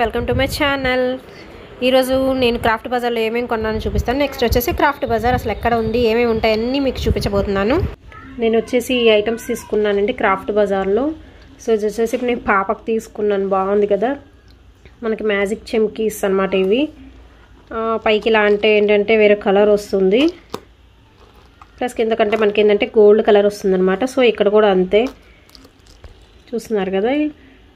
welcome to my channel ఈరోజు నేను craft బజార్లో ఏమేమి కొన్నాను చూపిస్తాను నెక్స్ట్ వచ్చేసి క్రాఫ్ట్ బజార్ అసలు ఎక్కడ ఉంది ఏమేమి ఉంటాయన్నీ మీకు చూపించబోతున్నాను నేను వచ్చేసి ఈ ఐటమ్స్ తీసుకున్నానండి క్రాఫ్ట్ బజార్లో సో ఇది వచ్చేసి నేను పాపకు తీసుకున్నాను బాగుంది కదా మనకి మ్యాజిక్ చెమ్కీస్ అనమాట ఇవి పైకి ఇలా అంటే ఏంటంటే వేరే కలర్ వస్తుంది ప్లస్ ఎందుకంటే మనకి ఏంటంటే గోల్డ్ కలర్ వస్తుంది అనమాట సో ఇక్కడ కూడా అంతే చూస్తున్నారు కదా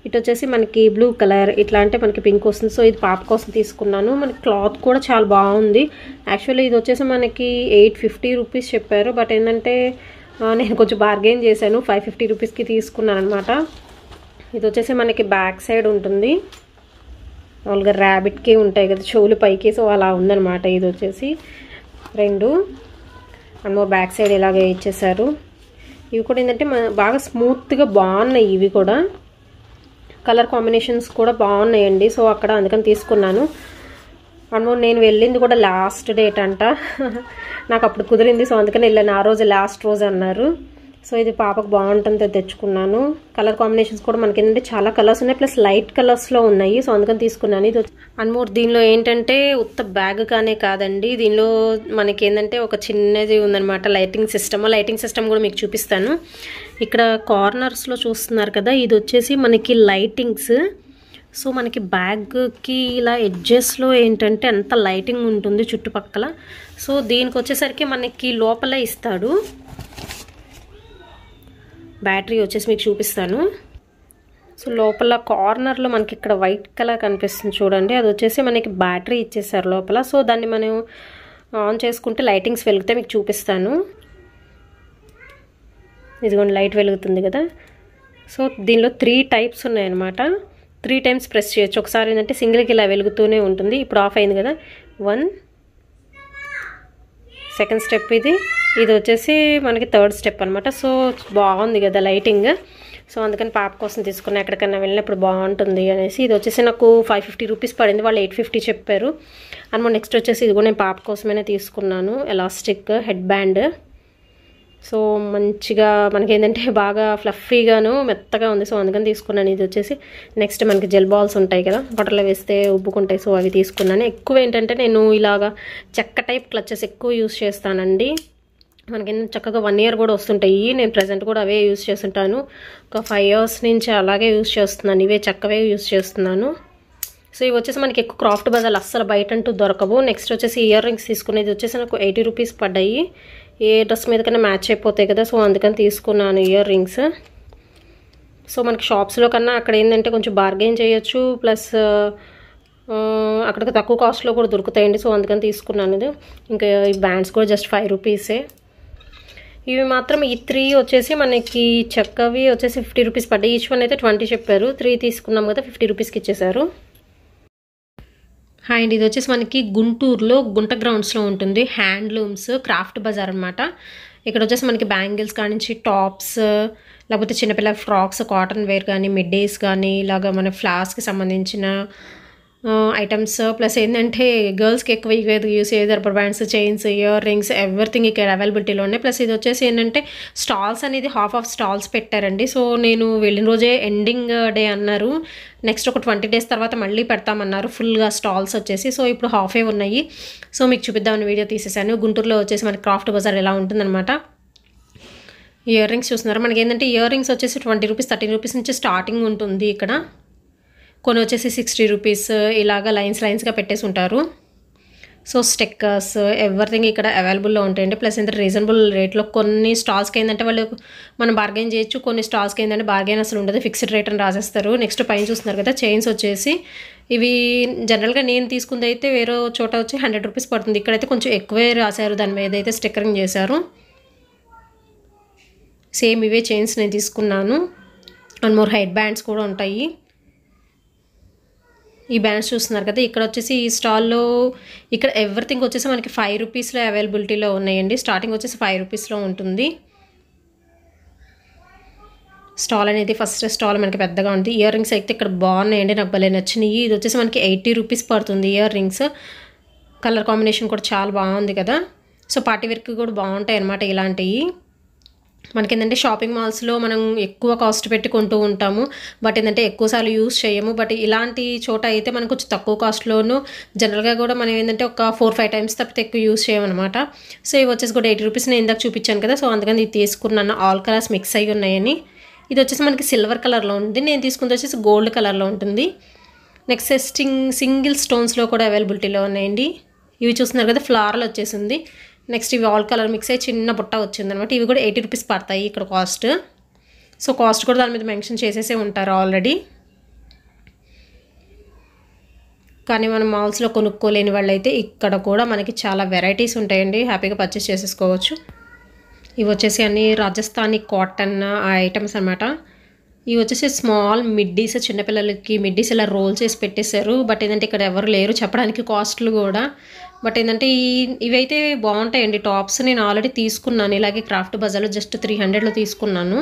ఇటు వచ్చేసి మనకి బ్లూ కలర్ ఇట్లా అంటే మనకి పింక్ వస్తుంది సో ఇది పాప కోసం తీసుకున్నాను మనకి క్లాత్ కూడా చాలా బాగుంది యాక్చువల్లీ ఇది వచ్చేసి మనకి ఎయిట్ ఫిఫ్టీ రూపీస్ చెప్పారు బట్ ఏంటంటే నేను కొంచెం బార్గెయిన్ చేశాను ఫైవ్ ఫిఫ్టీ రూపీస్కి తీసుకున్నాను అనమాట ఇది వచ్చేసి మనకి బ్యాక్ సైడ్ ఉంటుంది మామూలుగా ర్యాబిట్కి ఉంటాయి కదా చెవులు పైకి సో అలా ఉందనమాట ఇది వచ్చేసి రెండు అమ్మో బ్యాక్ సైడ్ ఇలాగే ఇచ్చేసారు ఇవి కూడా ఏంటంటే బాగా స్మూత్గా బాగున్నాయి ఇవి కూడా కలర్ కాంబినేషన్స్ కూడా బాగున్నాయండి సో అక్కడ అందుకని తీసుకున్నాను మనము నేను వెళ్ళింది కూడా లాస్ట్ డేట్ అంట నాకు అప్పుడు కుదిరింది సో అందుకని వెళ్ళాను ఆ రోజు లాస్ట్ రోజు అన్నారు సో ఇది పాపకు బాగుంటుంది తెచ్చుకున్నాను కలర్ కాంబినేషన్స్ కూడా మనకి ఏంటంటే చాలా కలర్స్ ఉన్నాయి ప్లస్ లైట్ కలర్స్లో ఉన్నాయి సో అందుకని తీసుకున్నాను ఇది అండ్ దీనిలో ఏంటంటే ఉత్త బ్యాగ్ కానే కాదండి దీనిలో మనకి ఏంటంటే ఒక చిన్నది ఉందనమాట లైటింగ్ సిస్టమ్ లైటింగ్ సిస్టమ్ కూడా మీకు చూపిస్తాను ఇక్కడ కార్నర్స్లో చూస్తున్నారు కదా ఇది వచ్చేసి మనకి లైటింగ్స్ సో మనకి బ్యాగ్కి ఇలా ఎడ్జెస్లో ఏంటంటే ఎంత లైటింగ్ ఉంటుంది చుట్టుపక్కల సో దీనికి వచ్చేసరికి మనకి లోపల ఇస్తాడు బ్యాటరీ వచ్చేసి మీకు చూపిస్తాను సో లోపల కార్నర్లో మనకి ఇక్కడ వైట్ కలర్ కనిపిస్తుంది చూడండి అది వచ్చేసి మనకి బ్యాటరీ ఇచ్చేసారు లోపల సో దాన్ని మనం ఆన్ చేసుకుంటే లైటింగ్స్ వెలిగితే మీకు చూపిస్తాను ఇదిగోండి లైట్ వెలుగుతుంది కదా సో దీనిలో త్రీ టైప్స్ ఉన్నాయన్నమాట త్రీ టైమ్స్ ప్రెస్ చేయొచ్చు ఒకసారి ఏంటంటే సింగిల్కి ఇలా వెలుగుతూనే ఉంటుంది ఇప్పుడు ఆఫ్ అయింది కదా వన్ సెకండ్ స్టెప్ ఇది ఇది వచ్చేసి మనకి థర్డ్ స్టెప్ అనమాట సో బాగుంది కదా లైటింగ్ సో అందుకని పాప కోసం తీసుకున్నా ఎక్కడికైనా వెళ్ళినప్పుడు బాగుంటుంది అనేసి ఇది వచ్చేసి నాకు ఫైవ్ ఫిఫ్టీ రూపీస్ పడింది వాళ్ళు ఎయిట్ ఫిఫ్టీ చెప్పారు అండ్ నెక్స్ట్ వచ్చేసి ఇది కూడా నేను పాప కోసమైనా తీసుకున్నాను ఎలాస్టిక్ హెడ్ బ్యాండ్ సో మంచిగా మనకి ఏంటంటే బాగా ఫ్లఫీగాను మెత్తగా ఉంది సో అందుకని తీసుకున్నాను ఇది వచ్చేసి నెక్స్ట్ మనకి జెల్ బాల్స్ ఉంటాయి కదా బటర్లో వేస్తే ఉబ్బుకుంటాయి సో అవి తీసుకున్నాను ఎక్కువ ఏంటంటే నేను ఇలాగా చెక్క టైప్ క్లచెస్ ఎక్కువ యూస్ చేస్తానండి మనకి చక్కగా వన్ ఇయర్ కూడా వస్తుంటాయి నేను ప్రజెంట్ కూడా అవే యూస్ చేస్తుంటాను ఒక ఫైవ్ ఇయర్స్ నుంచి అలాగే యూస్ చేస్తున్నాను ఇవే చక్కవే యూస్ చేస్తున్నాను సో ఇవి వచ్చేసి మనకి ఎక్కువ క్రాఫ్ట్ బదులు అస్సలు బయట అంటూ దొరకవు నెక్స్ట్ వచ్చేసి ఇయర్ రింగ్స్ తీసుకునేది వచ్చేసి నాకు ఎయిటీ రూపీస్ పడ్డాయి ఏ డ్రెస్ మీద కన్నా మ్యాచ్ అయిపోతాయి కదా సో అందుకని తీసుకున్నాను ఇయర్ రింగ్స్ సో మనకి షాప్స్లో కన్నా అక్కడ ఏంటంటే కొంచెం బార్గెయిన్ చేయొచ్చు ప్లస్ అక్కడికి తక్కువ కాస్ట్లో కూడా దొరుకుతాయండి సో అందుకని తీసుకున్నాను ఇది ఇంకా ఈ బ్యాండ్స్ కూడా జస్ట్ ఫైవ్ రూపీసే ఇవి మాత్రం ఈ త్రీ వచ్చేసి మనకి చెక్కవి వచ్చేసి ఫిఫ్టీ రూపీస్ పడ్డాయి ఈచ్ వన్ అయితే ట్వంటీ చెప్పారు త్రీ తీసుకున్నాం కదా ఫిఫ్టీ రూపీస్కి ఇచ్చేసారు హాయ్ అండి ఇది వచ్చేసి మనకి గుంటూరులో గుంట గ్రౌండ్స్లో ఉంటుంది హ్యాండ్లూమ్స్ క్రాఫ్ట్ బజార్ అనమాట ఇక్కడ వచ్చేసి మనకి బ్యాంగిల్స్ కానించి టాప్స్ లేకపోతే చిన్నపిల్లల ఫ్రాక్స్ కాటన్ వేర్ కానీ మిడ్డేస్ కానీ ఇలాగ మన ఫ్లాస్కి సంబంధించిన ఐటమ్స్ ప్లస్ ఏంటంటే గర్ల్స్కి ఎక్కువ ఇవి యూస్ అయ్యేది rubber bands chains ear rings everything ఇక్కడ అవైలబిలిటీలో ఉన్నాయి ప్లస్ ఇది వచ్చేసి ఏంటంటే స్టాల్స్ అనేది హాఫ్ ఆఫ్ స్టాల్స్ పెట్టారండి సో నేను వెళ్ళిన రోజే ఎండింగ్ డే అన్నారు నెక్స్ట్ ఒక ట్వంటీ డేస్ తర్వాత మళ్ళీ పెడతామన్నారు ఫుల్గా స్టాల్స్ వచ్చేసి సో ఇప్పుడు హాఫే ఉన్నాయి సో మీకు చూపిద్దామని వీడియో తీసేసాను గుంటూరులో వచ్చేసి మన క్రాఫ్ట్ బజార్ ఎలా ఉంటుందన్నమాట ఇయర్ రింగ్స్ చూస్తున్నారు మనకి ఏంటంటే ఇయర్ రింగ్స్ వచ్చేసి ట్వంటీ రూపీస్ థర్టీ రూపీస్ నుంచి స్టార్టింగ్ ఉంటుంది ఇక్కడ కొన్ని వచ్చేసి సిక్స్టీ రూపీస్ ఇలాగ లైన్స్ లైన్స్గా పెట్టేసి ఉంటారు సో స్టెక్కర్స్ ఎవ్రీథింగ్ ఇక్కడ అవైలబుల్లో ఉంటాయండి ప్లస్ ఇంత రీజనబుల్ రేట్లో కొన్ని స్టాల్స్కి ఏంటంటే వాళ్ళు మనం బార్గెన్ చేయొచ్చు కొన్ని స్టాల్స్కి ఏంటంటే బార్గెన్ అసలు ఉండదు ఫిక్స్డ్ రేట్ అని రాసేస్తారు నెక్స్ట్ పైన చూస్తున్నారు కదా చైన్స్ వచ్చేసి ఇవి జనరల్గా నేను తీసుకుంది అయితే వేరే చోట వచ్చి హండ్రెడ్ రూపీస్ పడుతుంది ఇక్కడైతే కొంచెం ఎక్కువే రాశారు దాని మీద అయితే స్టిక్కరింగ్ చేశారు సేమ్ ఇవే చైన్స్ నేను తీసుకున్నాను అండ్ మోర్ హెడ్ బ్యాండ్స్ కూడా ఉంటాయి ఈ బ్యానర్స్ చూస్తున్నారు కదా ఇక్కడ వచ్చేసి ఈ స్టాల్లో ఇక్కడ ఎవ్రీథింగ్ వచ్చేసి మనకి ఫైవ్ రూపీస్లో అవైలబిలిటీలో ఉన్నాయండి స్టార్టింగ్ వచ్చేసి ఫైవ్ రూపీస్లో ఉంటుంది స్టాల్ అనేది ఫస్ట్ స్టాల్ మనకి పెద్దగా ఉంది ఇయర్ రింగ్స్ అయితే ఇక్కడ బాగున్నాయండి నాకు భలే నచ్చినాయి ఇది వచ్చేసి మనకి ఎయిటీ రూపీస్ పడుతుంది ఇయర్ రింగ్స్ కలర్ కాంబినేషన్ కూడా చాలా బాగుంది కదా సో పార్టీ వర్క్ కూడా బాగుంటాయి అనమాట ఇలాంటివి మనకి ఏంటంటే షాపింగ్ మాల్స్లో మనం ఎక్కువ కాస్ట్ పెట్టి కొంటూ ఉంటాము బట్ ఏంటంటే ఎక్కువసార్లు యూస్ చేయము బట్ ఇలాంటి చోట అయితే మనం కొంచెం తక్కువ కాస్ట్లోనూ జనరల్గా కూడా మనం ఏంటంటే ఒక ఫోర్ ఫైవ్ టైమ్స్ తప్పితే ఎక్కువ యూస్ చేయమన్నమాట సో ఇవి వచ్చేసి కూడా ఎయిటీ రూపీస్ నేను ఇందాక చూపించాను కదా సో అందుకని ఇది తీసుకున్నాను ఆల్ కలర్స్ మిక్స్ అయ్యి ఉన్నాయని ఇది వచ్చేసి మనకి సిల్వర్ కలర్లో ఉంది నేను తీసుకుంది వచ్చేసి గోల్డ్ కలర్లో ఉంటుంది నెక్స్ట్ స్టింగ్ సింగిల్ స్టోన్స్లో కూడా అవైలబిలిటీలో ఉన్నాయండి ఇవి చూస్తున్నారు కదా ఫ్లారల్ వచ్చేసింది నెక్స్ట్ ఇవి ఆల్ కలర్ మిక్స్ అయ్యి చిన్న బుట్ట అనమాట ఇవి కూడా ఎయిటీ రూపీస్ పడతాయి ఇక్కడ కాస్ట్ సో కాస్ట్ కూడా దాని మీద మెన్షన్ చేసేసే ఉంటారు ఆల్రెడీ కానీ మనం మాల్స్లో కొనుక్కోలేని వాళ్ళైతే ఇక్కడ కూడా మనకి చాలా వెరైటీస్ ఉంటాయండి హ్యాపీగా పర్చేస్ చేసేసుకోవచ్చు ఇవి వచ్చేసి అన్ని రాజస్థానీ కాటన్ ఐటమ్స్ అనమాట ఇవి వచ్చేసి స్మాల్ మిడ్డీస్ చిన్నపిల్లలకి మిడ్డీస్ ఇలా రోల్ చేసి పెట్టేశారు బట్ ఏంటంటే ఇక్కడ ఎవరు లేరు చెప్పడానికి కాస్ట్లు కూడా బట్ ఏంటంటే ఈ ఇవైతే బాగుంటాయండి టాప్స్ నేను ఆల్రెడీ తీసుకున్నాను ఇలాగే క్రాఫ్ట్ బజార్లో జస్ట్ త్రీ హండ్రెడ్లో తీసుకున్నాను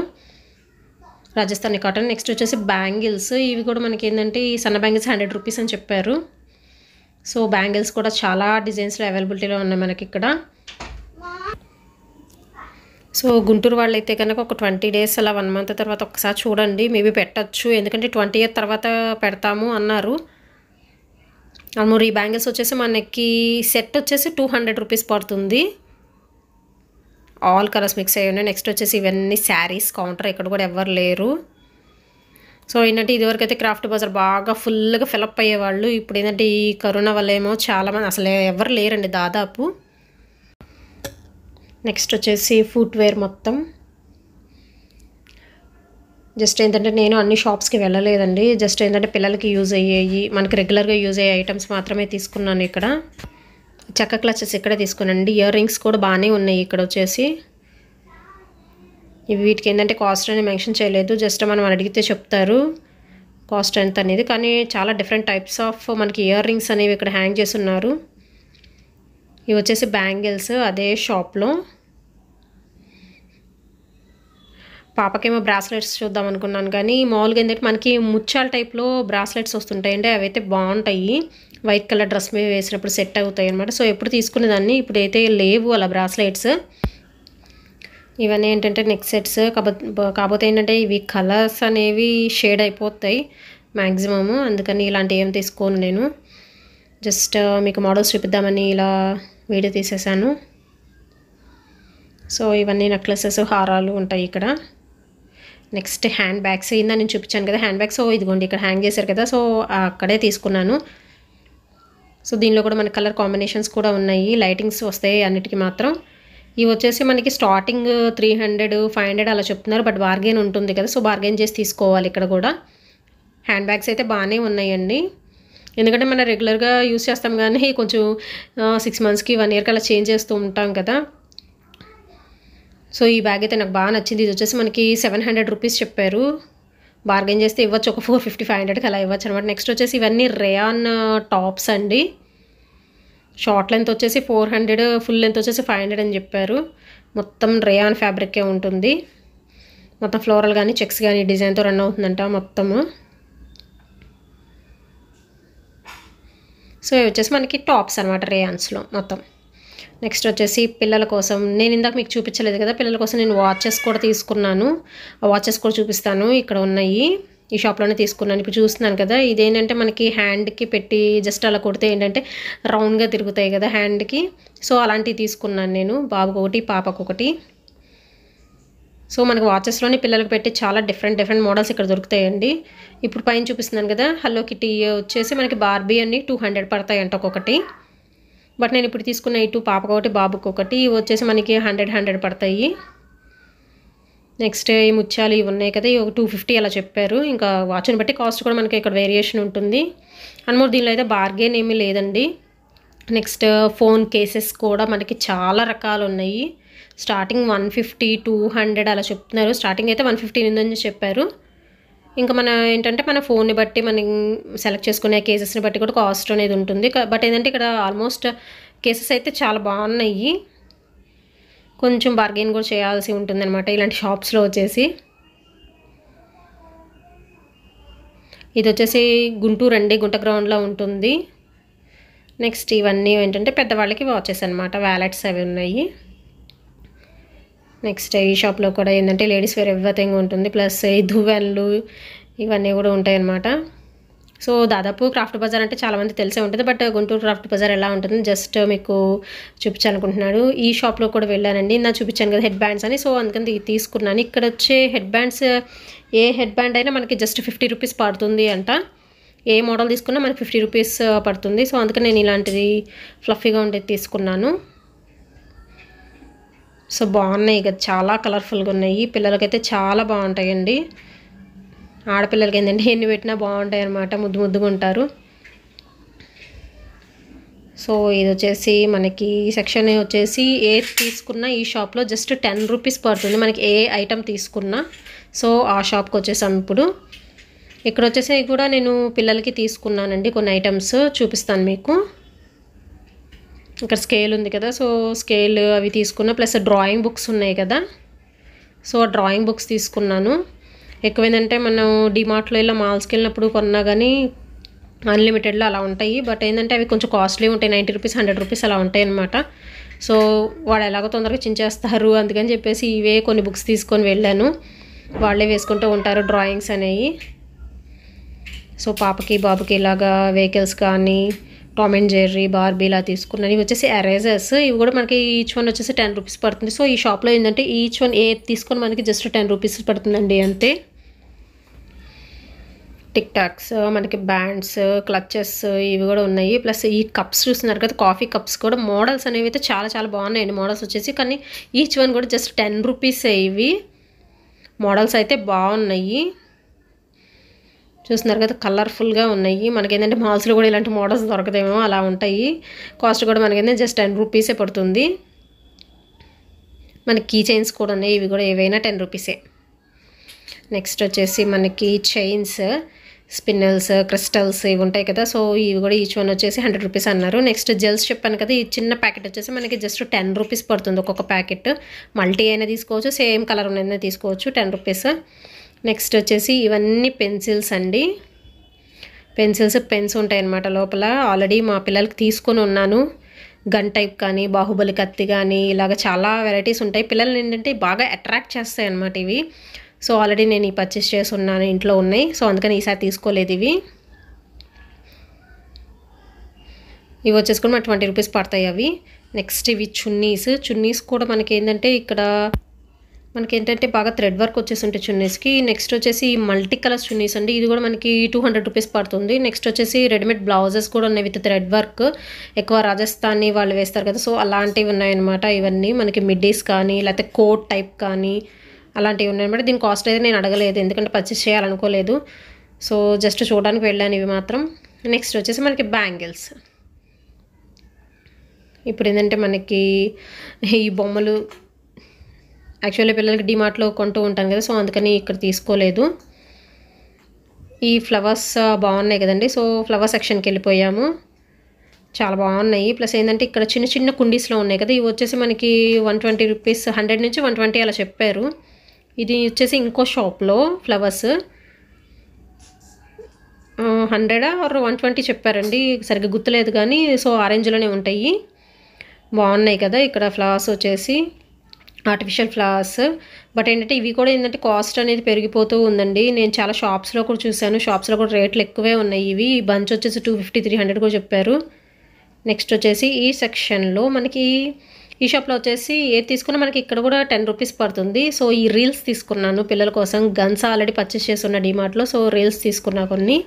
రాజస్థానీ కాటన్ నెక్స్ట్ వచ్చేసి బ్యాంగిల్స్ ఇవి కూడా మనకి ఏంటంటే ఈ సన్న బ్యాంగిల్స్ హండ్రెడ్ రూపీస్ అని చెప్పారు సో బ్యాంగిల్స్ కూడా చాలా డిజైన్స్లో అవైలబిలిటీలో ఉన్నాయి మనకి ఇక్కడ సో గుంటూరు వాళ్ళు అయితే కనుక ఒక ట్వంటీ డేస్ అలా వన్ మంత్ తర్వాత ఒకసారి చూడండి మేబీ పెట్టచ్చు ఎందుకంటే ట్వంటీ ఇయర్ తర్వాత పెడతాము అన్నారు ఆల్మోర్ ఈ బ్యాంగిల్స్ వచ్చేసి మనకి సెట్ వచ్చేసి టూ హండ్రెడ్ రూపీస్ పడుతుంది ఆల్ కలర్స్ మిక్స్ అయ్యి ఉన్నాయి నెక్స్ట్ వచ్చేసి ఇవన్నీ శారీస్ కౌంటర్ ఇక్కడ కూడా ఎవరు లేరు సో ఏంటంటే ఇదివరకు అయితే క్రాఫ్ట్ బజార్ బాగా ఫుల్గా ఫిలప్ అయ్యేవాళ్ళు ఇప్పుడు ఏంటంటే ఈ కరోనా వల్ల ఏమో చాలామంది అసలు ఎవరు లేరండి దాదాపు నెక్స్ట్ వచ్చేసి ఫుట్వేర్ మొత్తం జస్ట్ ఏంటంటే నేను అన్ని షాప్స్కి వెళ్ళలేదండి జస్ట్ ఏంటంటే పిల్లలకి యూజ్ అయ్యేవి మనకి రెగ్యులర్గా యూజ్ అయ్యే ఐటమ్స్ మాత్రమే తీసుకున్నాను ఇక్కడ చెక్క క్లచెస్ ఇక్కడే తీసుకున్నానండి ఇయర్ రింగ్స్ కూడా బాగానే ఉన్నాయి ఇక్కడ వచ్చేసి ఇవి వీటికి ఏంటంటే కాస్ట్ అనేది మెన్షన్ చేయలేదు జస్ట్ మనం అడిగితే చెప్తారు కాస్ట్ ఎంత అనేది కానీ చాలా డిఫరెంట్ టైప్స్ ఆఫ్ మనకి ఇయర్ రింగ్స్ అనేవి ఇక్కడ హ్యాంగ్ చేస్తున్నారు ఇవి వచ్చేసి బ్యాంగిల్స్ అదే షాప్లో పాపకేమో బ్రాస్లెట్స్ చూద్దాం అనుకున్నాను కానీ మామూలుగా ఏంటంటే మనకి ముచ్చాల టైప్లో బ్రాస్లెట్స్ వస్తుంటాయి అంటే అవైతే బాగుంటాయి వైట్ కలర్ డ్రెస్ మీద వేసినప్పుడు సెట్ అవుతాయి అనమాట సో ఎప్పుడు తీసుకునేదాన్ని ఇప్పుడు అయితే లేవు అలా బ్రాస్లెట్స్ ఇవన్నీ ఏంటంటే నెక్ సెట్స్ కాకపోతే ఏంటంటే ఇవి కలర్స్ అనేవి షేడ్ అయిపోతాయి మ్యాక్సిమము అందుకని ఇలాంటివి ఏం తీసుకోను నేను జస్ట్ uh, మీకు మోడల్స్ చూపిద్దామని ఇలా వీడియో తీసేసాను సో ఇవన్నీ నెక్లెసెస్ హారాలు ఉంటాయి ఇక్కడ నెక్స్ట్ హ్యాండ్ బ్యాగ్స్ ఇందా నేను చూపించాను కదా హ్యాండ్ బ్యాగ్స్ ఇదిగోండి ఇక్కడ హ్యాంగ్ చేశారు కదా సో అక్కడే తీసుకున్నాను సో దీనిలో కూడా మన కలర్ కాంబినేషన్స్ కూడా ఉన్నాయి లైటింగ్స్ వస్తాయి అన్నిటికీ మాత్రం ఇవి వచ్చేసి మనకి starting three hundred five hundred అలా చెప్తున్నారు బట్ బార్గెన్ ఉంటుంది కదా సో బార్గెన్ చేసి తీసుకోవాలి ఇక్కడ కూడా హ్యాండ్ బ్యాగ్స్ అయితే బాగానే ఉన్నాయండి ఎందుకంటే మనం రెగ్యులర్గా యూస్ చేస్తాం కానీ కొంచెం సిక్స్ మంత్స్కి వన్ ఇయర్కి అలా చేంజ్ చేస్తూ ఉంటాం కదా సో ఈ బ్యాగ్ అయితే నాకు బాగా నచ్చింది ఇది వచ్చేసి మనకి సెవెన్ హండ్రెడ్ రూపీస్ చెప్పారు బార్గెన్ చేస్తే ఇవ్వచ్చు ఒక ఫోర్ ఫిఫ్టీ ఫైవ్ హండ్రెడ్కి అలా ఇవ్వచ్చు అనమాట నెక్స్ట్ వచ్చేసి ఇవన్నీ రేయాన్ టాప్స్ uh, అండి షార్ట్ లెంత్ వచ్చేసి ఫోర్ హండ్రెడ్ ఫుల్ లెంత్ వచ్చేసి ఫైవ్ హండ్రెడ్ అని చెప్పారు మొత్తం రేయాన్ ఫ్యాబ్రిక్కే ఉంటుంది మొత్తం ఫ్లోరల్ కానీ చెక్స్ కానీ డిజైన్తో రన్ అవుతుందంట మొత్తము సో ఇవి వచ్చేసి మనకి టాప్స్ అనమాట రేయాన్స్లో మొత్తం నెక్స్ట్ వచ్చేసి పిల్లల కోసం నేను ఇందాక మీకు చూపించలేదు కదా పిల్లల కోసం నేను వాచెస్ కూడా తీసుకున్నాను వాచెస్ కూడా చూపిస్తాను ఇక్కడ ఉన్నాయి ఈ షాప్లోనే తీసుకున్నాను ఇప్పుడు చూస్తున్నాను కదా ఇదేంటంటే మనకి హ్యాండ్కి పెట్టి జస్ట్ అలా కొడితే ఏంటంటే రౌండ్గా తిరుగుతాయి కదా హ్యాండ్కి సో అలాంటివి తీసుకున్నాను నేను బాబుకు ఒకటి పాపకు ఒకటి సో మనకి వాచెస్లోనే పిల్లలకు పెట్టి చాలా డిఫరెంట్ డిఫరెంట్ మోడల్స్ ఇక్కడ దొరుకుతాయండి ఇప్పుడు పైన చూపిస్తున్నాను కదా హలో కిటీ వచ్చేసి మనకి బార్బీ అన్నీ టూ హండ్రెడ్ పడతాయంట ఒక్కొక్కటి బట్ నేను ఇప్పుడు తీసుకున్న ఇటు పాపకు ఒకటి బాబుకి ఒకటి ఇవి వచ్చేసి మనకి హండ్రెడ్ హండ్రెడ్ పడతాయి నెక్స్ట్ ఈ ముత్యాలు ఇవి ఉన్నాయి కదా ఇవి ఒక టూ ఫిఫ్టీ అలా చెప్పారు ఇంకా వాచ్ని బట్టి కాస్ట్ కూడా మనకి ఇక్కడ వేరియేషన్ ఉంటుంది అనుమోర్ దీనిలో అయితే బార్గెన్ ఏమీ లేదండి నెక్స్ట్ ఫోన్ కేసెస్ కూడా మనకి చాలా రకాలు ఉన్నాయి starting one fifty two hundred అలా చెప్తున్నారు స్టార్టింగ్ అయితే వన్ ఫిఫ్టీ ఉందని చెప్పారు ఇంకా మన ఏంటంటే మన ఫోన్ని బట్టి మనం సెలెక్ట్ చేసుకునే కేసెస్ని బట్టి కూడా కాస్ట్ అనేది ఉంటుంది బట్ ఏంటంటే ఇక్కడ ఆల్మోస్ట్ కేసెస్ అయితే చాలా బాగున్నాయి కొంచెం బార్గెన్ కూడా చేయాల్సి ఉంటుంది అనమాట ఇలాంటి షాప్స్లో వచ్చేసి ఇది వచ్చేసి గుంటూరు అండి గుంట గ్రౌండ్లో ఉంటుంది నెక్స్ట్ ఇవన్నీ ఏంటంటే పెద్దవాళ్ళకి వాచెస్ అనమాట వ్యాలెట్స్ అవి ఉన్నాయి నెక్స్ట్ ఈ షాప్లో కూడా ఏంటంటే లేడీస్ వేర్ ఎవ్వథింగ్ ఉంటుంది ప్లస్ ఈ దువ్వెన్లు ఇవన్నీ కూడా ఉంటాయన్నమాట సో దాదాపు క్రాఫ్ట్ బజార్ అంటే చాలామంది తెలిసే ఉంటుంది బట్ గుంటూరు క్రాఫ్ట్ బజార్ ఎలా ఉంటుంది జస్ట్ మీకు చూపించాలనుకుంటున్నాడు ఈ షాప్లో కూడా వెళ్ళానండి నా చూపించాను కదా హెడ్ బ్యాండ్స్ అని సో అందుకని తీసుకున్నాను ఇక్కడ వచ్చే హెడ్ బ్యాండ్స్ ఏ హెడ్ బ్యాండ్ అయినా మనకి జస్ట్ ఫిఫ్టీ రూపీస్ పడుతుంది అంట ఏ మోడల్ తీసుకున్నా మనకి ఫిఫ్టీ రూపీస్ పడుతుంది సో అందుకని నేను ఇలాంటిది ఫ్లఫీగా ఉండేది తీసుకున్నాను సో బాగున్నాయి కదా చాలా కలర్ఫుల్గా ఉన్నాయి పిల్లలకైతే చాలా బాగుంటాయండి ఆడపిల్లలకి ఏంటంటే ఎన్ని పెట్టినా బాగుంటాయి అనమాట ముద్దు ముద్దుగా ఉంటారు సో ఇది వచ్చేసి మనకి సెక్షన్ వచ్చేసి ఏ తీసుకున్న ఈ షాప్లో జస్ట్ టెన్ రూపీస్ పడుతుంది మనకి ఏ ఐటమ్ తీసుకున్నా సో ఆ షాప్కి వచ్చేసాం ఇప్పుడు ఇక్కడ వచ్చేసి కూడా నేను పిల్లలకి తీసుకున్నానండి కొన్ని ఐటమ్స్ చూపిస్తాను మీకు ఇక్కడ స్కేల్ ఉంది కదా సో స్కేల్ అవి తీసుకున్నా ప్లస్ డ్రాయింగ్ బుక్స్ ఉన్నాయి కదా సో డ్రాయింగ్ బుక్స్ తీసుకున్నాను ఏంటంటే మనం డిమార్ట్లో ఇలా మాల్స్కి వెళ్ళినప్పుడు కొన్నా కానీ అన్లిమిటెడ్లో అలా ఉంటాయి బట్ ఏంటంటే అవి కొంచెం కాస్ట్లీ ఉంటాయి నైంటీ రూపీస్ హండ్రెడ్ రూపీస్ అలా ఉంటాయి అనమాట సో వాళ్ళు ఎలాగో తొందరగా చించేస్తారు అందుకని చెప్పేసి ఇవే కొన్ని బుక్స్ తీసుకొని వెళ్ళాను వాళ్ళే వేసుకుంటూ ఉంటారు డ్రాయింగ్స్ అనేవి సో పాపకి బాబుకి ఇలాగా వెహికల్స్ కానీ టామ్ అండ్ జెర్రీ బార్బీ ఇలా తీసుకున్నాను ఇవి వచ్చేసి ఎరేజర్స్ ఇవి కూడా మనకి ఈచ్ వన్ వచ్చేసి టెన్ రూపీస్ పడుతుంది సో ఈ షాప్లో ఏంటంటే ఈచ్ వన్ ఏ తీసుకొని మనకి జస్ట్ టెన్ రూపీస్ పడుతుందండి అంతే టిక్ టాక్స్ మనకి బ్యాండ్స్ క్లచెస్ ఇవి కూడా ఉన్నాయి ప్లస్ ఈ కప్స్ చూస్తున్నారు కదా కాఫీ కప్స్ కూడా మోడల్స్ అనేవి అయితే చాలా చాలా బాగున్నాయండి మోడల్స్ వచ్చేసి కానీ ఈచ్ వన్ కూడా జస్ట్ టెన్ రూపీస్ ఇవి మోడల్స్ అయితే బాగున్నాయి చూస్తున్నారు కదా కలర్ఫుల్గా ఉన్నాయి మనకేంటంటే మాల్స్లో కూడా ఇలాంటి మోడల్స్ దొరకదేమో అలా ఉంటాయి కాస్ట్ కూడా మనకేంటంటే జస్ట్ టెన్ రూపీసే పడుతుంది మనకి కీ చైన్స్ కూడా ఉన్నాయి ఇవి కూడా ఏవైనా టెన్ రూపీసే నెక్స్ట్ వచ్చేసి మనకి చైన్స్ స్పిన్నల్స్ క్రిస్టల్స్ ఇవి ఉంటాయి కదా సో ఇవి కూడా ఈచ్ వన్ వచ్చేసి హండ్రెడ్ రూపీస్ అన్నారు నెక్స్ట్ జెల్స్ చెప్పాను కదా ఈ చిన్న ప్యాకెట్ వచ్చేసి మనకి జస్ట్ టెన్ రూపీస్ పడుతుంది ఒక్కొక్క ప్యాకెట్ మల్టీ అయినా తీసుకోవచ్చు సేమ్ కలర్ ఉన్నదైనా తీసుకోవచ్చు టెన్ రూపీస్ నెక్స్ట్ వచ్చేసి ఇవన్నీ పెన్సిల్స్ అండి పెన్సిల్స్ పెన్స్ ఉంటాయి అన్నమాట లోపల ఆల్రెడీ మా పిల్లలకి తీసుకొని ఉన్నాను గన్ టైప్ కానీ బాహుబలి కత్తి కానీ ఇలాగ చాలా వెరైటీస్ ఉంటాయి పిల్లలు ఏంటంటే బాగా అట్రాక్ట్ చేస్తాయి అనమాట ఇవి సో ఆల్రెడీ నేను ఈ పర్చేస్ చేసి ఉన్నాను ఇంట్లో ఉన్నాయి సో అందుకని ఈసారి తీసుకోలేదు ఇవి ఇవి వచ్చేసుకుని మా ట్వంటీ రూపీస్ పడతాయి అవి నెక్స్ట్ ఇవి చున్నీస్ చున్నీస్ కూడా మనకి ఏంటంటే ఇక్కడ మనకి ఏంటంటే బాగా థ్రెడ్ వర్క్ వచ్చేసి ఉంటే చున్నీస్కి నెక్స్ట్ వచ్చేసి మల్టీ కలర్స్ చున్నీస్ అండి ఇది కూడా మనకి టూ హండ్రెడ్ రూపీస్ పడుతుంది నెక్స్ట్ వచ్చేసి రెడీమేడ్ బ్లౌజెస్ కూడా ఉన్నాయి విత్ థ్రెడ్ వర్క్ ఎక్కువ రాజస్థానీ వాళ్ళు వేస్తారు కదా సో అలాంటివి ఉన్నాయన్నమాట ఇవన్నీ మనకి మిడ్డీస్ కానీ లేకపోతే కోట్ టైప్ కానీ అలాంటివి ఉన్నాయన్నమాట దీని కాస్ట్ అయితే నేను అడగలేదు ఎందుకంటే పర్చేస్ చేయాలనుకోలేదు సో జస్ట్ చూడడానికి వెళ్ళాను ఇవి మాత్రం నెక్స్ట్ వచ్చేసి మనకి బ్యాంగిల్స్ ఇప్పుడు ఏంటంటే మనకి ఈ బొమ్మలు యాక్చువల్లీ పిల్లలకి డిమార్ట్లో కొంటూ ఉంటాను కదా సో అందుకని ఇక్కడ తీసుకోలేదు ఈ ఫ్లవర్స్ బాగున్నాయి కదండి సో ఫ్లవర్ సెక్షన్కి వెళ్ళిపోయాము చాలా బాగున్నాయి ప్లస్ ఏంటంటే ఇక్కడ చిన్న చిన్న కుండీస్లో ఉన్నాయి కదా ఇవి వచ్చేసి మనకి వన్ ట్వంటీ రూపీస్ హండ్రెడ్ నుంచి వన్ ట్వంటీ అలా చెప్పారు ఇది వచ్చేసి ఇంకో షాప్లో ఫ్లవర్స్ హండ్రెడా ఆర్ వన్ ట్వంటీ చెప్పారండి సరిగ్గా గుర్తులేదు కానీ సో ఆరెంజ్లోనే ఉంటాయి బాగున్నాయి కదా ఇక్కడ ఫ్లవర్స్ వచ్చేసి ఆర్టిఫిషియల్ ఫ్లవర్స్ బట్ ఏంటంటే ఇవి కూడా ఏంటంటే కాస్ట్ అనేది పెరిగిపోతూ ఉందండి నేను చాలా షాప్స్లో కూడా చూశాను షాప్స్లో కూడా రేట్లు ఎక్కువే ఉన్నాయి ఇవి బంచ్ వచ్చేసి టూ ఫిఫ్టీ త్రీ హండ్రెడ్ కూడా చెప్పారు నెక్స్ట్ వచ్చేసి ఈ సెక్షన్లో మనకి ఈ షాప్లో వచ్చేసి ఏది తీసుకున్నా మనకి ఇక్కడ కూడా టెన్ రూపీస్ పడుతుంది సో ఈ రీల్స్ తీసుకున్నాను పిల్లల కోసం గన్స్ ఆల్రెడీ పర్చేస్ ఉన్న డిమార్ట్లో సో రీల్స్ తీసుకున్నా కొన్ని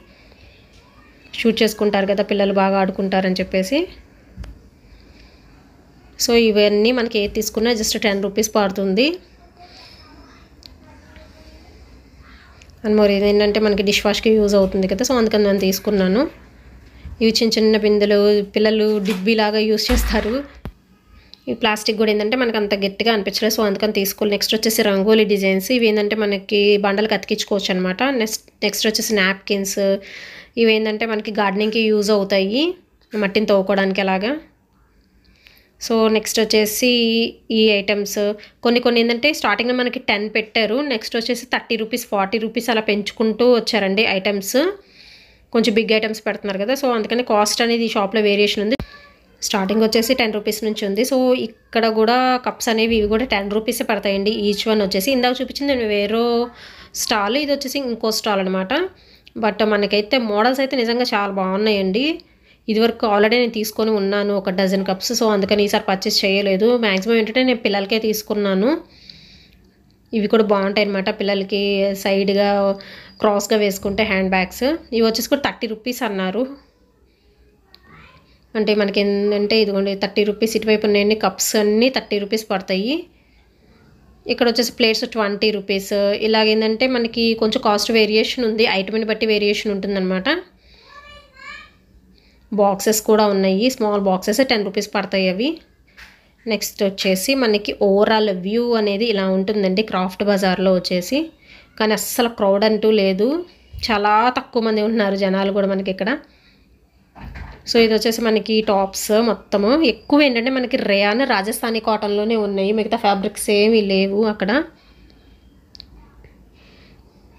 షూట్ చేసుకుంటారు కదా పిల్లలు బాగా ఆడుకుంటారని చెప్పేసి సో ఇవన్నీ మనకి ఏది తీసుకున్నా జస్ట్ టెన్ రూపీస్ పడుతుంది అండ్ మరి ఏంటంటే మనకి డిష్ వాష్కి యూజ్ అవుతుంది కదా సో అందుకని నేను తీసుకున్నాను ఇవి చిన్న చిన్న బిందెలు పిల్లలు డిబ్బీలాగా యూజ్ చేస్తారు ఈ ప్లాస్టిక్ కూడా ఏంటంటే మనకు అంత గట్టిగా అనిపించలేదు సో అందుకని తీసుకోవాలి నెక్స్ట్ వచ్చేసి రంగోలీ డిజైన్స్ ఇవి ఏంటంటే మనకి బండలకు అతికించుకోవచ్చు అనమాట నెక్స్ట్ నెక్స్ట్ వచ్చేసి నాప్కిన్స్ ఇవి ఏంటంటే మనకి గార్డెనింగ్కి యూజ్ అవుతాయి మట్టిని తవ్వుకోవడానికి అలాగా సో నెక్స్ట్ వచ్చేసి ఈ ఐటమ్స్ కొన్ని కొన్ని ఏంటంటే స్టార్టింగ్లో మనకి టెన్ పెట్టారు నెక్స్ట్ వచ్చేసి థర్టీ రూపీస్ ఫార్టీ రూపీస్ అలా పెంచుకుంటూ వచ్చారండి ఐటమ్స్ కొంచెం బిగ్ ఐటమ్స్ పెడుతున్నారు కదా సో అందుకని కాస్ట్ అనేది ఈ షాప్లో వేరియేషన్ ఉంది స్టార్టింగ్ వచ్చేసి టెన్ రూపీస్ నుంచి ఉంది సో ఇక్కడ కూడా కప్స్ అనేవి ఇవి కూడా టెన్ రూపీసే పడతాయండి ఈచ్ వన్ వచ్చేసి ఇందాక చూపించింది నేను వేరే స్టాల్ ఇది వచ్చేసి ఇంకో స్టాల్ అనమాట బట్ మనకైతే మోడల్స్ అయితే నిజంగా చాలా బాగున్నాయండి ఇదివరకు ఆల్రెడీ నేను తీసుకొని ఉన్నాను ఒక డజన్ కప్స్ సో అందుకని ఈసారి పర్చేస్ చేయలేదు మ్యాక్సిమం ఏంటంటే నేను పిల్లలకే తీసుకున్నాను ఇవి కూడా బాగుంటాయి అనమాట పిల్లలకి సైడ్గా క్రాస్గా వేసుకుంటే హ్యాండ్ బ్యాగ్స్ ఇవి వచ్చేసి కూడా థర్టీ రూపీస్ అన్నారు అంటే మనకి ఏంటంటే ఇదిగోండి థర్టీ రూపీస్ ఇటువైపు ఉన్నాయండి కప్స్ అన్నీ థర్టీ రూపీస్ పడతాయి ఇక్కడ వచ్చేసి ప్లేట్స్ ట్వంటీ రూపీస్ ఇలాగేందంటే మనకి కొంచెం కాస్ట్ వేరియేషన్ ఉంది ఐటమ్ని బట్టి వేరియేషన్ ఉంటుందన్నమాట బాక్సెస్ కూడా ఉన్నాయి స్మాల్ బాక్సెస్ టెన్ రూపీస్ పడతాయి అవి నెక్స్ట్ వచ్చేసి మనకి ఓవరాల్ వ్యూ అనేది ఇలా ఉంటుందండి క్రాఫ్ట్ బజార్లో వచ్చేసి కానీ అస్సలు క్రౌడ్ అంటూ లేదు చాలా తక్కువ మంది ఉంటున్నారు జనాలు కూడా మనకి ఇక్కడ సో ఇది వచ్చేసి మనకి టాప్స్ మొత్తము ఎక్కువ ఏంటంటే మనకి రేయాన్ రాజస్థానీ కాటన్లోనే ఉన్నాయి మిగతా ఫ్యాబ్రిక్స్ ఏమీ లేవు అక్కడ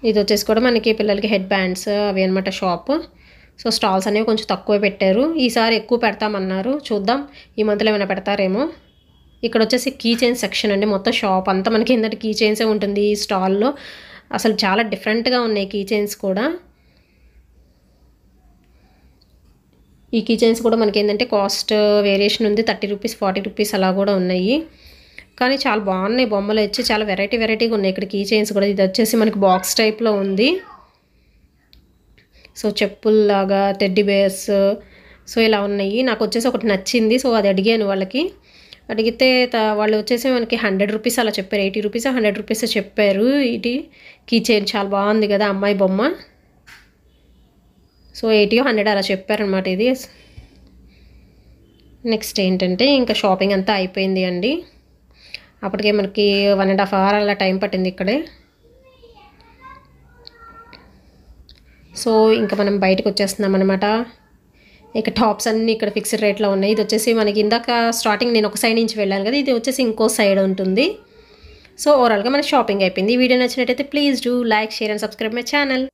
ఇది వచ్చేసి కూడా మనకి పిల్లలకి హెడ్ బ్యాండ్స్ అవి అనమాట షాప్ సో స్టాల్స్ అనేవి కొంచెం తక్కువ పెట్టారు ఈసారి ఎక్కువ పెడతామన్నారు చూద్దాం ఈ మంత్లో ఏమైనా పెడతారేమో ఇక్కడ వచ్చేసి కీ చైన్ సెక్షన్ అండి మొత్తం షాప్ అంతా మనకి ఏంటంటే కీ చైన్సే ఉంటుంది ఈ స్టాల్లో అసలు చాలా డిఫరెంట్గా ఉన్నాయి కీ చైన్స్ కూడా ఈ కీ చైన్స్ కూడా మనకి ఏంటంటే కాస్ట్ వేరియేషన్ ఉంది థర్టీ రూపీస్ ఫార్టీ రూపీస్ అలా కూడా ఉన్నాయి కానీ చాలా బాగున్నాయి బొమ్మలు వచ్చి చాలా వెరైటీ వెరైటీగా ఉన్నాయి ఇక్కడ కీ చైన్స్ కూడా ఇది వచ్చేసి మనకి బాక్స్ టైప్లో ఉంది సో చెప్పుల్లాగా టెడ్డీ బేర్స్ సో ఇలా ఉన్నాయి నాకు వచ్చేసి ఒకటి నచ్చింది సో అది అడిగాను వాళ్ళకి అడిగితే వాళ్ళు వచ్చేసి మనకి హండ్రెడ్ రూపీస్ అలా చెప్పారు ఎయిటీ రూపీస్ హండ్రెడ్ రూపీస్ చెప్పారు ఇటు కీ చైన్ చాలా బాగుంది కదా అమ్మాయి బొమ్మ సో ఎయిటీ హండ్రెడ్ అలా చెప్పారనమాట ఇది నెక్స్ట్ ఏంటంటే ఇంకా షాపింగ్ అంతా అయిపోయింది అండి అప్పటికే మనకి వన్ అండ్ హాఫ్ అవర్ అలా టైం పట్టింది ఇక్కడే సో ఇంకా మనం బయటకు వచ్చేస్తున్నాం అనమాట ఇక టాప్స్ అన్నీ ఇక్కడ ఫిక్స్డ్ రేట్లో ఉన్నాయి ఇది వచ్చేసి మనకి ఇందాక స్టార్టింగ్ నేను ఒక సైడ్ నుంచి వెళ్ళాను కదా ఇది వచ్చేసి ఇంకో సైడ్ ఉంటుంది సో ఓవరాల్గా మన షాపింగ్ అయిపోయింది వీడియో నచ్చినట్టయితే please do like share and subscribe my channel